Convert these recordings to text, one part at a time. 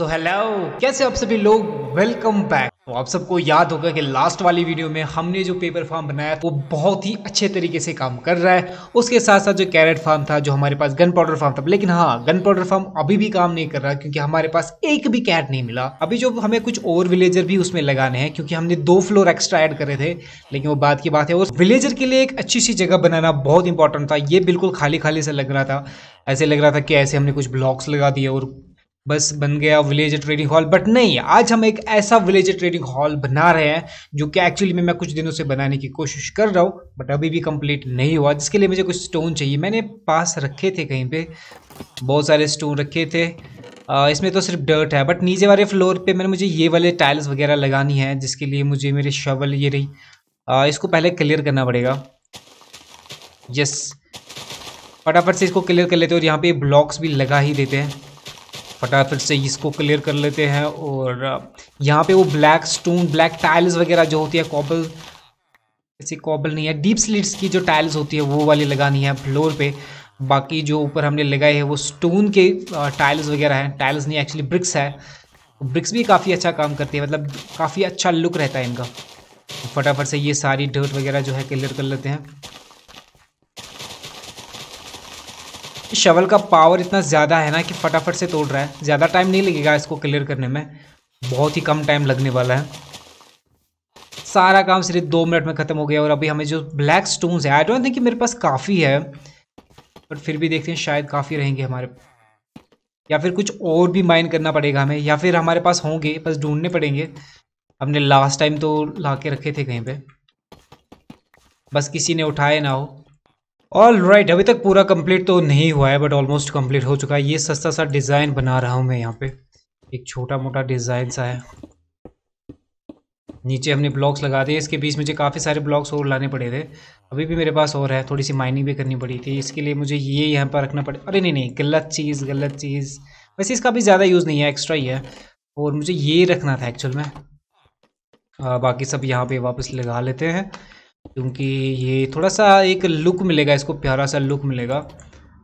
so hello कैसे आप सभी लोग वेलकम बैक तो आप सबको याद होगा कि लास्ट वाली वीडियो में हमने जो पेपर फार्म बनाया वो बहुत ही अच्छे तरीके से काम कर रहा है उसके साथ साथ जो कैरेट फार्म था जो हमारे पास गन पाउडर फार्म था लेकिन हाँ गन पाउडर फार्म अभी भी काम नहीं कर रहा क्योंकि हमारे पास एक भी कैरेट नहीं मिला अभी जो हमें कुछ और विलेजर भी उसमें लगाने हैं क्योंकि हमने दो फ्लोर एक्स्ट्रा एड करे थे लेकिन वो बात की बात है और विलेजर के लिए एक अच्छी सी जगह बनाना बहुत इंपॉर्टेंट था ये बिल्कुल खाली खाली से लग रहा था ऐसे लग रहा था कि ऐसे हमने कुछ ब्लॉक्स लगा दिए और बस बन गया विलेज ट्रेडिंग हॉल बट नहीं आज हम एक ऐसा विलेज ट्रेडिंग हॉल बना रहे हैं जो कि एक्चुअली में मैं कुछ दिनों से बनाने की कोशिश कर रहा हूँ बट अभी भी कंप्लीट नहीं हुआ जिसके लिए मुझे कुछ स्टोन चाहिए मैंने पास रखे थे कहीं पे बहुत सारे स्टोन रखे थे आ, इसमें तो सिर्फ डर्ट है बट नीचे वाले फ्लोर पर मैंने मुझे ये वाले टाइल्स वगैरह लगानी है जिसके लिए मुझे मेरे शवल ये रही आ, इसको पहले क्लियर करना पड़ेगा यस फटाफट से इसको क्लियर कर लेते हैं और यहाँ पे ब्लॉक्स भी लगा ही देते हैं फटाफट से इसको क्लियर कर लेते हैं और यहाँ पे वो ब्लैक स्टोन ब्लैक टाइल्स वगैरह जो होती है कॉबल ऐसी कॉबल नहीं है डीप स्लिट्स की जो टाइल्स होती है वो वाली लगानी है फ्लोर पे बाकी जो ऊपर हमने लगाए हैं वो स्टोन के टाइल्स वगैरह हैं टाइल्स नहीं एक्चुअली ब्रिक्स है ब्रिक्स भी काफ़ी अच्छा काम करती है मतलब काफ़ी अच्छा लुक रहता है इनका फटाफट से ये सारी डर्ट वगैरह जो है क्लियर कर लेते हैं शवल का पावर इतना ज़्यादा है ना कि फटाफट से तोड़ रहा है ज़्यादा टाइम नहीं लगेगा इसको क्लियर करने में बहुत ही कम टाइम लगने वाला है सारा काम सिर्फ दो मिनट में ख़त्म हो गया और अभी हमें जो ब्लैक स्टोन्स है आई डोंट थिंक मेरे पास काफ़ी है पर फिर भी देखते हैं शायद काफ़ी रहेंगे हमारे या फिर कुछ और भी माइन करना पड़ेगा हमें या फिर हमारे पास होंगे बस ढूंढने पड़ेंगे हमने लास्ट टाइम तो ला के रखे थे कहीं पर बस किसी ने उठाए ना हो ऑल राइट right, अभी तक पूरा कंप्लीट तो नहीं हुआ है बट ऑलमोस्ट कंप्लीट हो चुका है ये सस्ता सा डिज़ाइन बना रहा हूँ मैं यहाँ पे एक छोटा मोटा डिज़ाइन सा है नीचे हमने ब्लॉक्स लगा दिए इसके बीच मुझे काफ़ी सारे ब्लॉक्स और लाने पड़े थे अभी भी मेरे पास और है थोड़ी सी माइनिंग भी करनी पड़ी थी इसके लिए मुझे ये यहाँ पर रखना पड़े अरे नहीं नहीं गलत चीज़ गलत चीज़ वैसे इसका भी ज़्यादा यूज़ नहीं है एक्स्ट्रा ही है और मुझे ये रखना था एक्चुअल में आ, बाकी सब यहाँ पे वापस लगा लेते हैं क्योंकि ये थोड़ा सा एक लुक मिलेगा इसको प्यारा सा लुक मिलेगा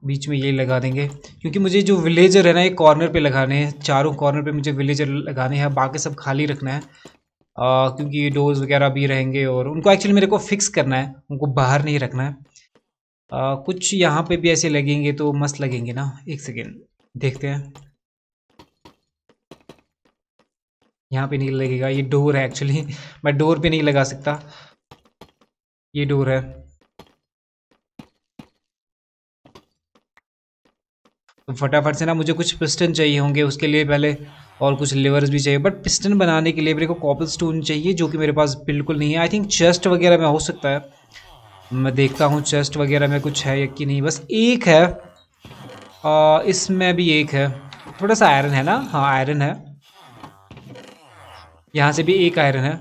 बीच में ये लगा देंगे क्योंकि मुझे जो विलेजर है ना ये कॉर्नर पे लगाने हैं चारों कॉर्नर पे मुझे विलेजर लगाने हैं बाकी सब खाली रखना है आ, क्योंकि ये डोज वगैरह भी रहेंगे और उनको एक्चुअली मेरे को फिक्स करना है उनको बाहर नहीं रखना है आ, कुछ यहाँ पे भी ऐसे लगेंगे तो मस्त लगेंगे ना एक सेकेंड देखते हैं यहाँ पे नहीं लगेगा ये डोर है एक्चुअली मैं डोर पे नहीं लगा सकता ये डोर है तो फटाफट से ना मुझे कुछ पिस्टन चाहिए होंगे उसके लिए पहले और कुछ लेवर्स भी चाहिए बट पिस्टन बनाने के लिए मेरे को कॉपल स्टोन चाहिए जो कि मेरे पास बिल्कुल नहीं है आई थिंक चेस्ट वगैरह में हो सकता है मैं देखता हूँ चेस्ट वगैरह में कुछ है या कि नहीं बस एक है इसमें भी एक है थोड़ा सा आयरन है ना हाँ आयरन है यहाँ से भी एक आयरन है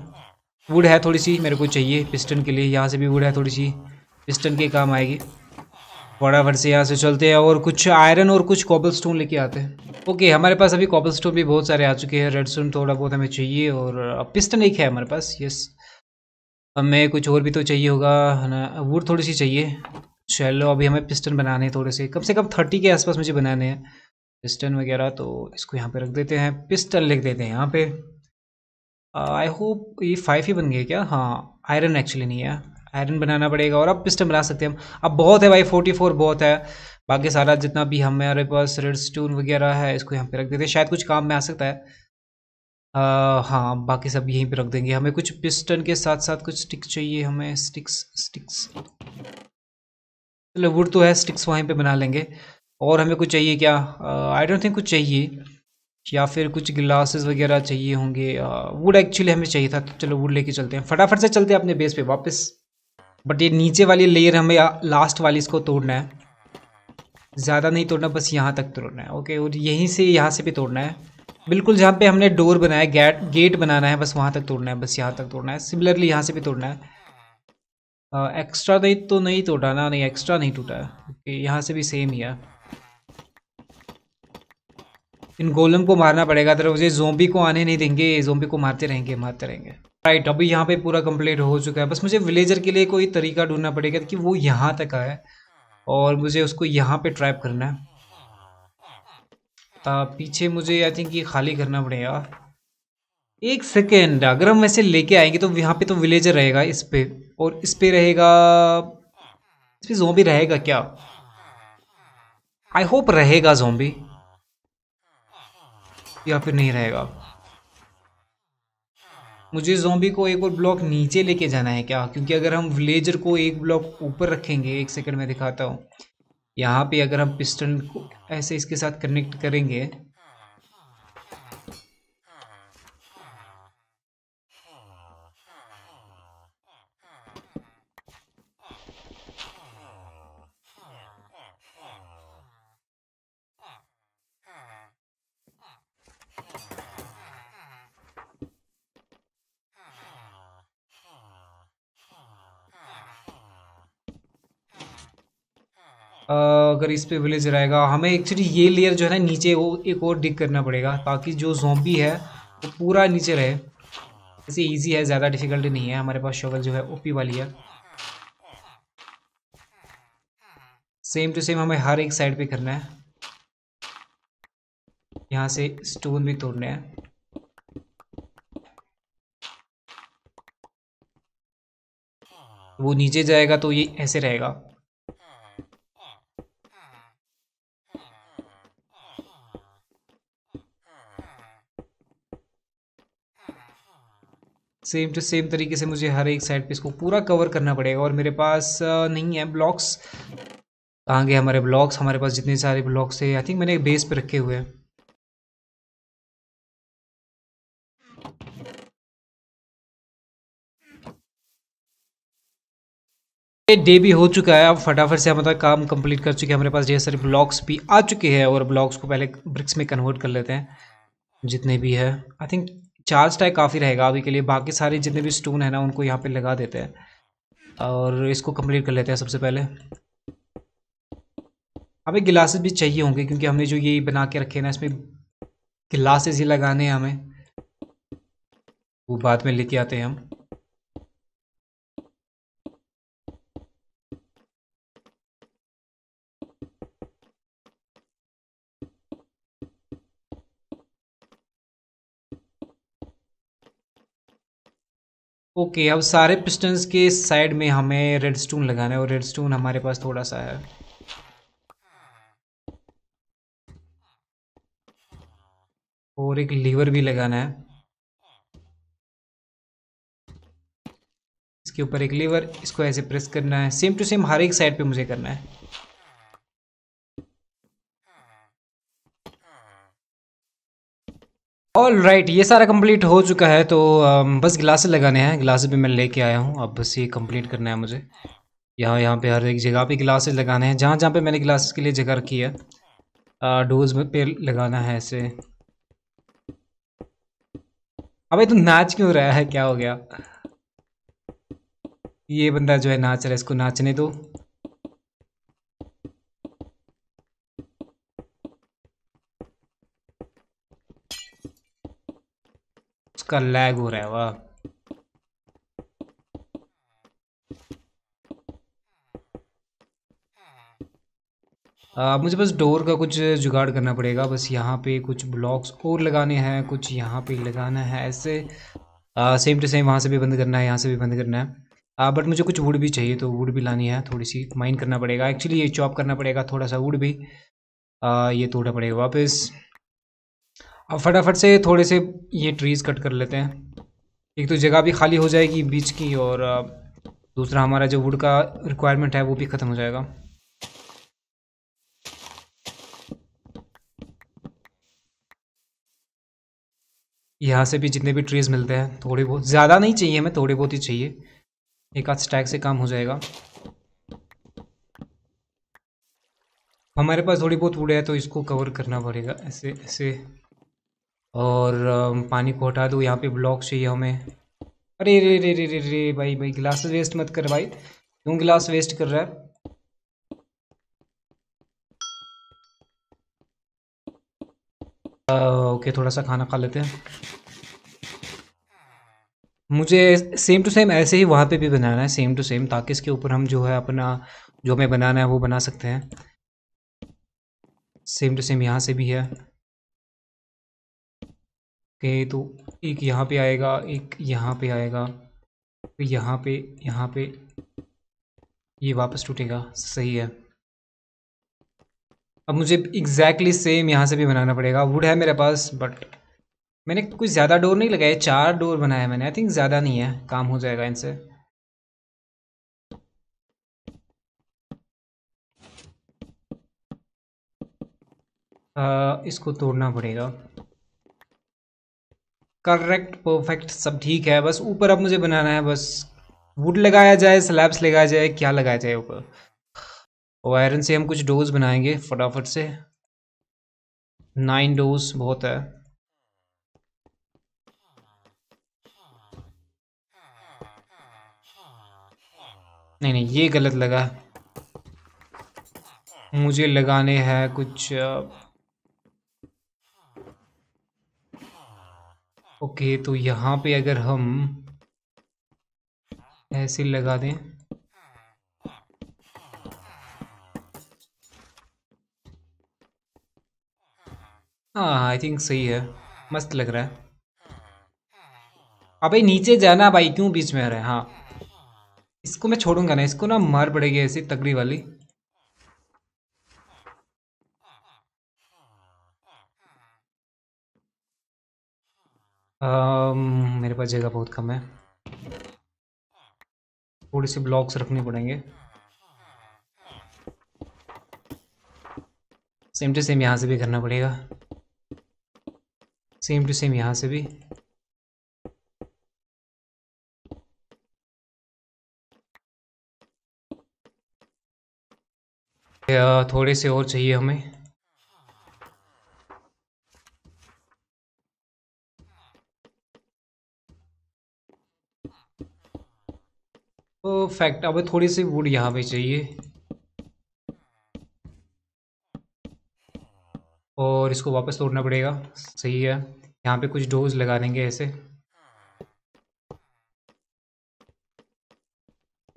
वुड है थोड़ी सी मेरे को चाहिए पिस्टन के लिए यहाँ से भी वुड है थोड़ी सी पिस्टन के काम आएगी फटाफट से यहाँ से चलते हैं और कुछ आयरन और कुछ कॉबल स्टोन लेके आते हैं ओके हमारे पास अभी कॉबल स्टोन भी बहुत सारे आ चुके हैं रेड स्टोन थोड़ा बहुत हमें चाहिए और पिस्टन एक है हमारे पास यस हमें कुछ और भी तो चाहिए होगा है ना वुड थोड़ी सी चाहिए चलो अभी हमें पिस्टन बनाने हैं थोड़े से कम से कम थर्टी के आसपास मुझे बनाने हैं पिस्टन वगैरह तो इसको यहाँ पे रख देते हैं पिस्टन लिख देते हैं यहाँ पे आई होप ये फाइव ही बन गए क्या हाँ आयरन एक्चुअली नहीं है आयरन बनाना पड़ेगा और अब पिस्टन बना सकते हैं हम अब बहुत है भाई फोर्टी फोर बहुत है बाकी सारा जितना भी हमारे पास रेड स्टोन वगैरह है इसको यहाँ पे रख देते हैं शायद कुछ काम में आ सकता है आ, हाँ बाकी सब यहीं पे रख देंगे हमें कुछ पिस्टन के साथ साथ कुछ स्टिक्स चाहिए हमें स्टिक्स स्टिक्स चलो वुड तो है स्टिक्स वहीं पर बना लेंगे और हमें कुछ चाहिए क्या आई डोंट थिंक कुछ चाहिए या फिर कुछ ग्लासेस वगैरह चाहिए होंगे वुड एक्चुअली हमें चाहिए था तो चलो वुड लेके चलते हैं फटाफट से चलते हैं अपने बेस पे वापस बट ये नीचे वाली लेयर हमें लास्ट वाली इसको तोड़ना है ज़्यादा नहीं तोड़ना बस यहाँ तक तोड़ना है ओके और यहीं से यहाँ से भी तोड़ना है बिल्कुल जहाँ पे हमने डोर बनाया गेट गेट बनाना है बस वहाँ तक तोड़ना है बस यहाँ तक तोड़ना है सिमिलरली यहाँ से भी तोड़ना है एक्स्ट्रा नहीं तो नहीं तोड़ा ना नहीं एक्स्ट्रा नहीं टूटा है ओके यहाँ से भी सेम ही है इन गोलम को मारना पड़ेगा अदर मुझे जोम्बी को आने नहीं देंगे जोम्बी को मारते रहेंगे मारते रहेंगे राइट अभी यहाँ पे पूरा कंप्लीट हो चुका है बस मुझे विलेजर के लिए कोई तरीका ढूंढना पड़ेगा कि वो यहाँ तक आए और मुझे उसको यहाँ पे ट्रैप करना है ता पीछे मुझे आई थिंक ये खाली करना पड़ेगा एक सेकेंड अगर हम ऐसे लेके आएंगे तो यहाँ पे तो विलेजर रहेगा इस पे और इस पे रहेगा इस पे जोम्बी रहेगा क्या आई होप रहेगा जोम्बी या फिर नहीं रहेगा मुझे जोम्बी को एक और ब्लॉक नीचे लेके जाना है क्या क्योंकि अगर हम विलेजर को एक ब्लॉक ऊपर रखेंगे एक सेकंड में दिखाता हूँ यहाँ पे अगर हम पिस्टन को ऐसे इसके साथ कनेक्ट करेंगे अगर इस पे विलेज रहेगा हमें एक्चुअली ये लेयर जो है ना नीचे वो एक और डिग करना पड़ेगा ताकि जो जोम्बी है वो पूरा नीचे रहे ऐसे इजी है ज़्यादा डिफिकल्टी नहीं है हमारे पास शवल जो है ओपी वाली है सेम टू सेम हमें हर एक साइड पे करना है यहाँ से स्टोन भी तोड़ने हैं वो नीचे जाएगा तो ये ऐसे रहेगा सेम टू सेम तरीके से मुझे हर एक साइड पे इसको पूरा कवर करना पड़ेगा और मेरे पास नहीं है ब्लॉक्स कहाँ गए हमारे ब्लॉक्स हमारे पास जितने सारे ब्लॉक्स थे आई थिंक मैंने बेस पे रखे हुए हैं डे भी हो चुका है अब फटाफट से हमारा काम कंप्लीट कर चुके हैं हमारे पास ढेर सारे ब्लॉक्स भी आ चुके हैं और ब्लॉक्स को पहले ब्रिक्स में कन्वर्ट कर लेते हैं जितने भी है आई थिंक चार्ज टाइप काफ़ी रहेगा अभी के लिए बाकी सारे जितने भी स्टोन है ना उनको यहाँ पे लगा देते हैं और इसको कंप्लीट कर लेते हैं सबसे पहले हमें गिलासेस भी चाहिए होंगे क्योंकि हमने जो ये बना के रखे ना इसमें गिलासेस ही लगाने हैं हमें वो बाद में लेके आते हैं हम ओके अब सारे पिस्टन्स के साइड में हमें रेड स्टोन लगाना है और रेड स्टोन हमारे पास थोड़ा सा है और एक लीवर भी लगाना है इसके ऊपर एक लीवर इसको ऐसे प्रेस करना है सेम टू सेम हर एक साइड पे मुझे करना है ऑल राइट ये सारा कंप्लीट हो चुका है तो बस ग्लासेस लगाने हैं ग्लासेस भी मैं लेके आया हूँ अब बस ये कंप्लीट करना है मुझे यहाँ यहाँ पे हर एक जगह पे ग्लासेस लगाने हैं जहाँ जहाँ पे मैंने ग्लासेस के लिए जगह रखी है डोज पे लगाना है ऐसे अबे तू नाच क्यों रहा है क्या हो गया ये बंदा जो है नाच रहा है इसको नाचने दो इसका लैग हो रहा है वाह आ, मुझे बस डोर का कुछ जुगाड़ करना पड़ेगा बस यहाँ पे कुछ ब्लॉक्स और लगाने हैं कुछ यहाँ पे लगाना है ऐसे आ, सेम टू सेम वहाँ से भी बंद करना है यहाँ से भी बंद करना है आ, बट मुझे कुछ वुड भी चाहिए तो वुड भी लानी है थोड़ी सी माइन करना पड़ेगा एक्चुअली ये चॉप करना पड़ेगा थोड़ा सा वुड भी आ, ये तोड़ना पड़ेगा वापस अब फटाफट से थोड़े से ये ट्रीज़ कट कर लेते हैं एक तो जगह भी खाली हो जाएगी बीच की और दूसरा हमारा जो वुड का रिक्वायरमेंट है वो भी ख़त्म हो जाएगा यहाँ से भी जितने भी ट्रीज़ मिलते हैं थोड़े बहुत ज़्यादा नहीं चाहिए हमें थोड़े बहुत ही चाहिए एक आध स्टैक से काम हो जाएगा हमारे पास थोड़ी बहुत वुड है तो इसको कवर करना पड़ेगा ऐसे ऐसे और पानी को हटा दो यहाँ पे ब्लॉक चाहिए हमें अरे रे रे रे रे रे भाई भाई ग्लासेस वेस्ट मत कर भाई क्यों गिलास वेस्ट कर रहा है ओके थोड़ा सा खाना खा लेते हैं मुझे सेम टू सेम ऐसे ही वहाँ पे भी बनाना है सेम टू सेम ताकि इसके ऊपर हम जो है अपना जो हमें बनाना है वो बना सकते हैं सेम टू सेम यहाँ से भी है कहे तो एक यहाँ पे आएगा एक यहाँ पे आएगा तो यहाँ पे यहाँ पे ये वापस टूटेगा सही है अब मुझे एग्जैक्टली सेम यहाँ से भी बनाना पड़ेगा वुड है मेरे पास बट मैंने कुछ ज़्यादा डोर नहीं लगाया चार डोर बनाया मैंने आई थिंक ज़्यादा नहीं है काम हो जाएगा इनसे इसको तोड़ना पड़ेगा करेक्ट परफेक्ट सब ठीक है बस ऊपर अब मुझे बनाना है बस वुड लगाया जाए स्लैब्स लगाया जाए क्या लगाया जाए ऊपर और oh, आयरन से हम कुछ डोज बनाएंगे फटाफट से नाइन डोज बहुत है नहीं नहीं ये गलत लगा मुझे लगाने हैं कुछ ओके तो यहाँ पे अगर हम ऐसे लगा दें हाँ आई हाँ, थिंक सही है मस्त लग रहा है अबे नीचे जाना भाई क्यों बीच में आ रहा है हाँ इसको मैं छोड़ूंगा ना इसको ना मार पड़ेगी ऐसी तगड़ी वाली मेरे पास जगह बहुत कम है थोड़ी सी ब्लॉक्स रखने पड़ेंगे सेम टू सेम यहाँ से भी करना पड़ेगा सेम टू सेम यहाँ से भी थोड़े से और चाहिए हमें परफेक्ट अब थोड़ी सी वुड यहाँ पे चाहिए और इसको वापस तोड़ना पड़ेगा सही है यहाँ पे कुछ डोज लगा देंगे ऐसे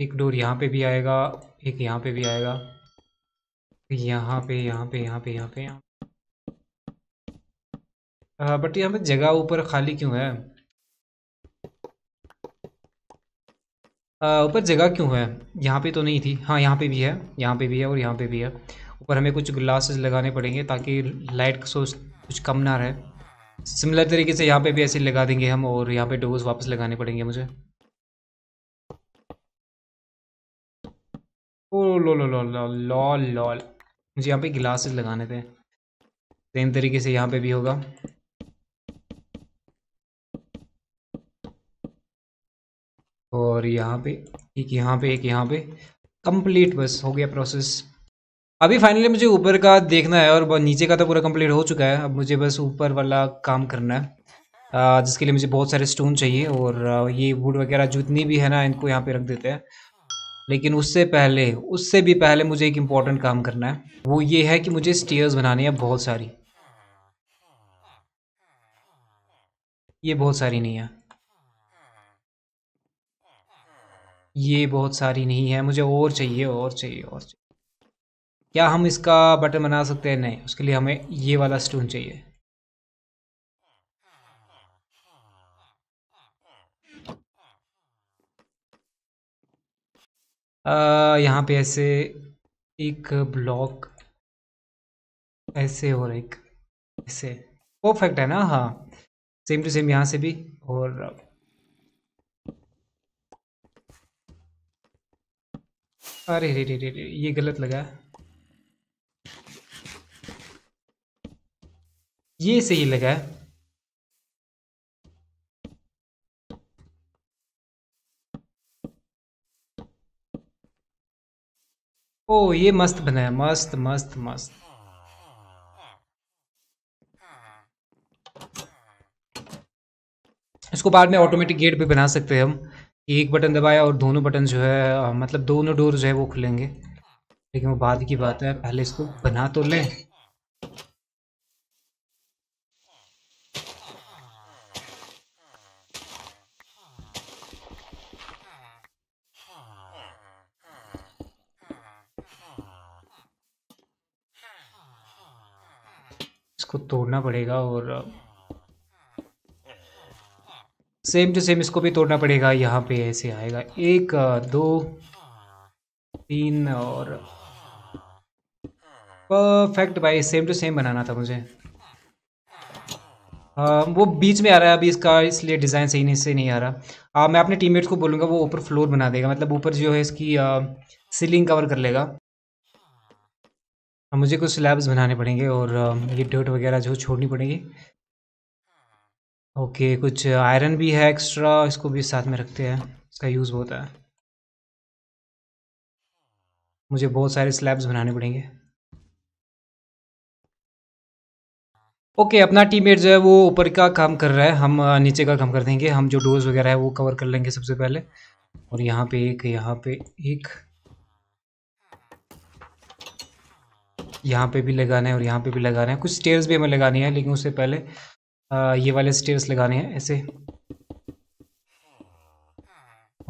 एक डोर यहाँ पे भी आएगा एक यहाँ पे भी आएगा यहाँ पे यहाँ पे यहाँ पे यहाँ पे यहाँ बट यहाँ पे जगह ऊपर खाली क्यों है ऊपर जगह क्यों है यहाँ पे तो नहीं थी हाँ यहाँ पे भी है यहाँ पे भी है और यहाँ पे भी है ऊपर हमें कुछ ग्लासेस लगाने पड़ेंगे ताकि लाइट का सोर्स कुछ कम ना रहे सिमिलर तरीके से यहाँ पे भी ऐसे लगा देंगे हम और यहाँ पे डोज वापस लगाने पड़ेंगे मुझे ओ लो लो लो लो लॉल लॉल मुझे यहाँ पे ग्लासेस लगाने थे सेम तरीके से यहाँ पे भी होगा और यहाँ पे एक यहाँ पे एक यहाँ पे कंप्लीट बस हो गया प्रोसेस अभी फाइनली मुझे ऊपर का देखना है और नीचे का तो पूरा कंप्लीट हो चुका है अब मुझे बस ऊपर वाला काम करना है जिसके लिए मुझे बहुत सारे स्टोन चाहिए और ये वुड वगैरह जितनी भी है ना इनको यहाँ पे रख देते हैं लेकिन उससे पहले उससे भी पहले मुझे एक इम्पॉर्टेंट काम करना है वो ये है कि मुझे स्टेयर्स बनानी है बहुत सारी ये बहुत सारी नहीं है ये बहुत सारी नहीं है मुझे और चाहिए और चाहिए और चाहिए क्या हम इसका बटन बना सकते हैं नहीं उसके लिए हमें ये वाला स्टोन चाहिए यहाँ पे ऐसे एक ब्लॉक ऐसे और एक ऐसे परफेक्ट है ना हाँ सेम टू सेम यहाँ से भी और अरे रे रे रे रे ये गलत लगा ये सही लगा ओ ये मस्त बनाया मस्त मस्त मस्त इसको बाद में ऑटोमेटिक गेट भी बना सकते हैं हम एक बटन दबाया और दोनों बटन जो है मतलब दोनों डोर जो है वो खुलेंगे लेकिन वो बाद की बात है पहले इसको बना तो लें इसको तोड़ना पड़ेगा और सेम टू सेम इसको भी तोड़ना पड़ेगा यहाँ पे ऐसे आएगा एक दो तीन और परफेक्ट भाई सेम टू सेम बनाना था मुझे आ, वो बीच में आ रहा है अभी इसका इसलिए डिज़ाइन सही से नहीं आ रहा आ, मैं अपने टीममेट्स को बोलूँगा वो ऊपर फ्लोर बना देगा मतलब ऊपर जो है इसकी सीलिंग कवर कर लेगा मुझे कुछ स्लैब्स बनाने पड़ेंगे और ये डर्ट वगैरह जो छोड़नी पड़ेगी ओके कुछ आयरन भी है एक्स्ट्रा इसको भी साथ में रखते हैं इसका यूज़ होता है मुझे बहुत सारे स्लैब्स बनाने पड़ेंगे ओके अपना टीममेट जो है वो ऊपर का काम कर रहा है हम नीचे का काम कर देंगे हम जो डोर्स वगैरह है वो कवर कर लेंगे सबसे पहले और यहाँ पे एक यहाँ पे एक यहाँ पे भी लगाना है और यहाँ पे भी लगाना है कुछ स्टेयर्स भी हमें लगानी है लेकिन उससे पहले ये वाले स्टेयर्स लगाने हैं ऐसे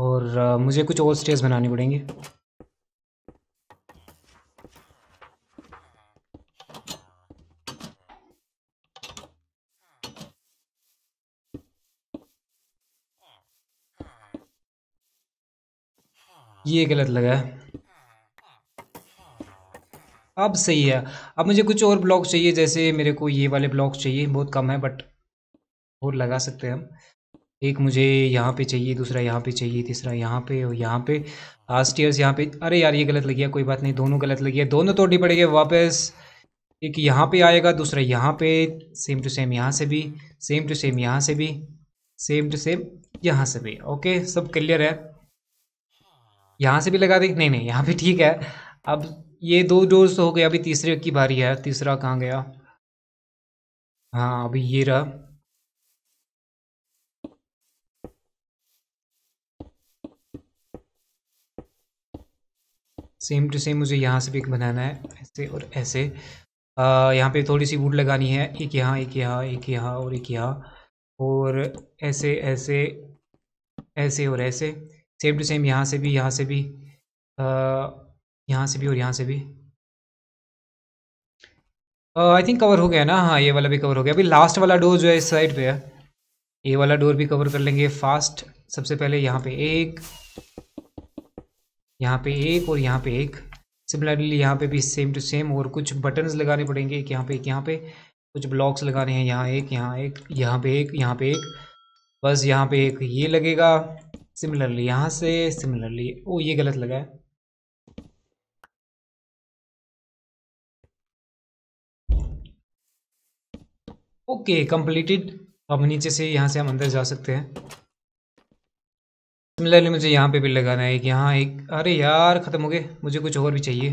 और मुझे कुछ और स्टेयर्स बनाने पड़ेंगे ये गलत लगा है अब सही है अब मुझे कुछ और ब्लॉक चाहिए जैसे मेरे को ये वाले ब्लॉक चाहिए बहुत कम है बट और लगा सकते हैं हम एक मुझे यहाँ पे चाहिए दूसरा यहाँ पे चाहिए तीसरा यहाँ पे और यहाँ पे लास्ट ईयर्स यहाँ पे अरे यार ये गलत लगी है कोई बात नहीं दोनों गलत लग गया दोनों तोड़नी पड़ेगी वापस एक यहाँ पे आएगा दूसरा यहाँ पे सेम टू सेम यहाँ से भी सेम टू सेम यहाँ से भी सेम टू सेम यहाँ से भी ओके सब क्लियर है यहाँ से भी लगा दें नहीं नहीं यहाँ पे ठीक है अब ये दो डोज हो गए अभी तीसरे की बारी है तीसरा कहाँ गया हाँ अभी ये रहा सेम टू सेम मुझे यहाँ से भी एक बनाना है ऐसे और ऐसे यहाँ पे थोड़ी सी वुड लगानी है एक यहाँ एक यहाँ एक यहाँ और एक यहाँ और ऐसे ऐसे ऐसे और ऐसे सेम टू सेम यहाँ से भी यहाँ से भी आ, यहाँ से भी और यहाँ से भी आई थिंक कवर हो गया ना हाँ ये वाला भी कवर हो गया अभी लास्ट वाला डोर जो है इस साइड पे है ये वाला डोर भी कवर कर लेंगे फास्ट सबसे पहले यहाँ पे एक यहाँ पे एक और यहाँ पे एक सिमिलरली यहाँ पे भी सेम टू सेम और कुछ बटन्स लगाने पड़ेंगे एक यहाँ पे एक यहाँ पे कुछ ब्लॉक्स लगाने हैं यहाँ एक यहाँ एक यहाँ पे एक यहाँ पे एक बस यहाँ पे एक ये लगेगा सिमिलरली यहाँ से सिमिलरली ओ ये गलत लगा है ओके कंप्लीटेड अब नीचे से यहाँ से हम अंदर जा सकते हैं सिमिलरली मुझे यहाँ पे भी लगाना है एक यहाँ एक अरे यार ख़त्म हो गए मुझे कुछ और भी चाहिए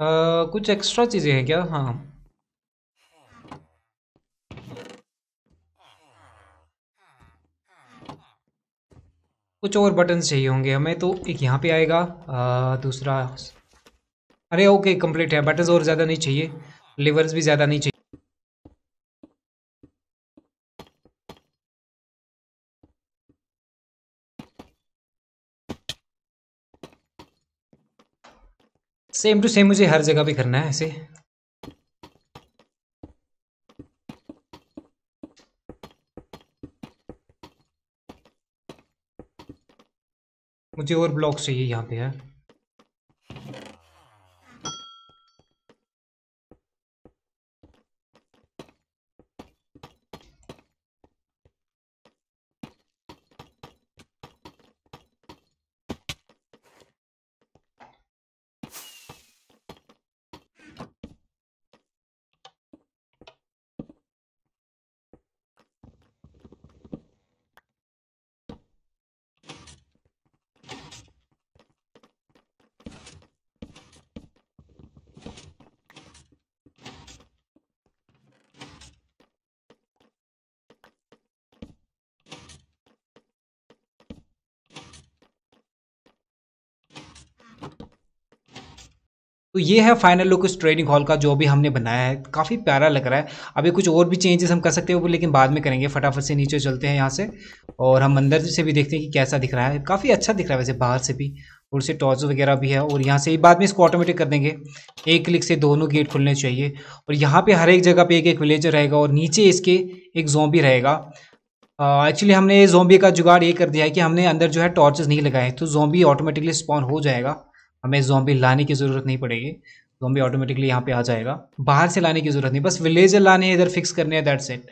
आ, कुछ एक्स्ट्रा चीज़ें हैं क्या हाँ कुछ और बटन चाहिए होंगे हमें तो एक यहाँ पे आएगा आ, दूसरा अरे ओके कंप्लीट है बटर्स और ज़्यादा नहीं चाहिए लिवर्स भी ज़्यादा नहीं चाहिए सेम टू सेम मुझे हर जगह भी करना है ऐसे मुझे और ब्लॉक्स चाहिए यहाँ पे है तो ये है फाइनल लुक उस ट्रेनिंग हॉल का जो भी हमने बनाया है काफ़ी प्यारा लग रहा है अभी कुछ और भी चेंजेस हम कर सकते हैं वो लेकिन बाद में करेंगे फटाफट से नीचे चलते हैं यहाँ से और हम अंदर से भी देखते हैं कि कैसा दिख रहा है काफ़ी अच्छा दिख रहा है वैसे बाहर से भी और से टॉर्च वगैरह भी है और यहाँ से बाद में इसको ऑटोमेटिक कर देंगे एक क्लिक से दोनों गेट खुलने चाहिए और यहाँ पर हर एक जगह पे एक एक विलेजर रहेगा और नीचे इसके एक जोम्बी रहेगा एक्चुअली हमने जोम्बी का जुगाड़ ये कर दिया है कि हमने अंदर जो है टॉर्चेस नहीं लगाए तो जोम्बी ऑटोमेटिकली स्पॉन हो जाएगा हमें जोम्बी लाने की ज़रूरत नहीं पड़ेगी जोम्बी ऑटोमेटिकली यहाँ पे आ जाएगा बाहर से लाने की ज़रूरत नहीं बस विलेजर लाने इधर फिक्स करने हैं दैट सेट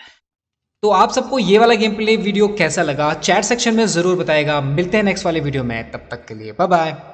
तो आप सबको ये वाला गेम प्ले वीडियो कैसा लगा चैट सेक्शन में ज़रूर बताएगा मिलते हैं नेक्स्ट वाले वीडियो में तब तक के लिए बाय बाय